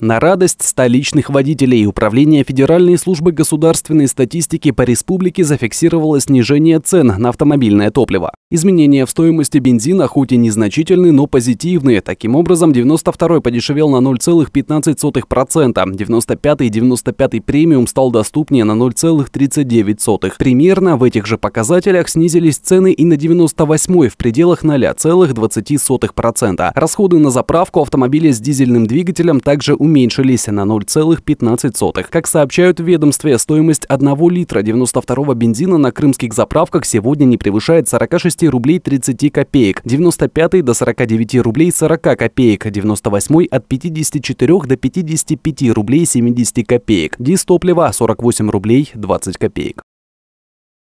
На радость столичных водителей Управление Федеральной службы государственной статистики по республике зафиксировало снижение цен на автомобильное топливо. Изменения в стоимости бензина хоть и незначительны, но позитивные. Таким образом, 92-й подешевел на 0,15%, 95 и 95 премиум стал доступнее на 0,39. Примерно в этих же показателях снизились цены и на 98 в пределах 0,20%. Расходы на заправку автомобиля с дизельным двигателем также уменьшились на 0,15. Как сообщают в ведомстве, стоимость 1 литра 92-го бензина на крымских заправках сегодня не превышает 46 50 рублей 30 копеек, 95 до 49 рублей 40 копеек, 98 от 54 до 55 рублей 70 копеек, дистоплива 48 рублей 20 копеек.